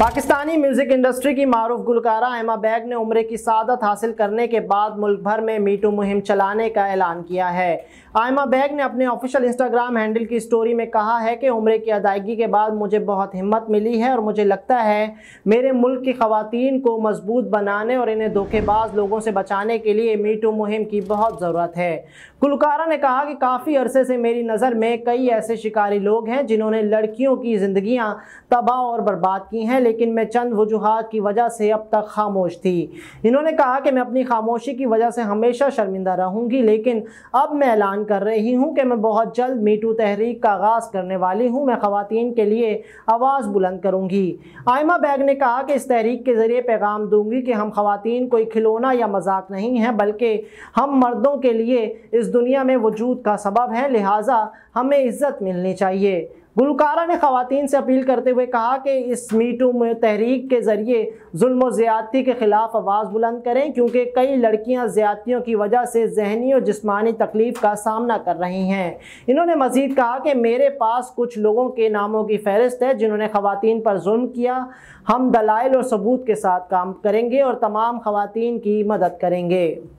Pakistani music industry की मारूफ गुलकारा एमा bag ने उम्र की सादत हासिल करने के बाद मुल्क भर में मीटू मुहिम चलाने का ऐलान किया है आयमा बैग ने अपने ऑफिशियल इंस्टाग्राम हैंडल की स्टोरी में कहा है कि उम्र की अदायगी के बाद मुझे बहुत हिम्मत मिली है और मुझे लगता है मेरे मुल्क की खातन को मजबूत बनाने और इन्हें धोखेबाज लोगों से बचाने के लिए मीटू मुहिम की बहुत ज़रूरत है गुलकारा ने कहा कि काफ़ी अरसे से मेरी नज़र में कई ऐसे शिकारी लोग हैं जिन्होंने लड़कियों की ज़िंदगियाँ तबाह और बर्बाद की हैं लेकिन मैं चंद वजूहत की वजह से अब तक खामोश थी इन्होंने कहा कि मैं अपनी खामोशी की वजह से हमेशा शर्मिंदा रहूँगी लेकिन अब मैं ऐलान कर रही हूँ कि मैं बहुत जल्द मीटू तहरीक का आगाज़ करने वाली हूँ मैं खुतिन के लिए आवाज़ बुलंद करूँगी आयमा बैग ने कहा कि इस तहरीक के ज़रिए पैगाम दूँगी कि हम खुतिन कोई खिलौना या मजाक नहीं है बल्कि हम मर्दों के लिए इस दुनिया में वजूद का सबब है लिहाजा हमें इज़्ज़त मिलनी चाहिए गुलकारा ने खातन से अपील करते हुए कहा कि इस मीटू में तहरीक के ज़रिए जुल्म ज़्यादती के ख़िलाफ़ आवाज़ बुलंद करें क्योंकि कई लड़कियां ज़्यादतियों की वजह से जहनी और जिसमानी तकलीफ़ का सामना कर रही हैं इन्होंने मज़ीद कहा कि मेरे पास कुछ लोगों के नामों की फहरिस्त है जिन्होंने ख़वान पर जुल्म किया हम दलाइल और सबूत के साथ काम करेंगे और तमाम ख़वान की मदद करेंगे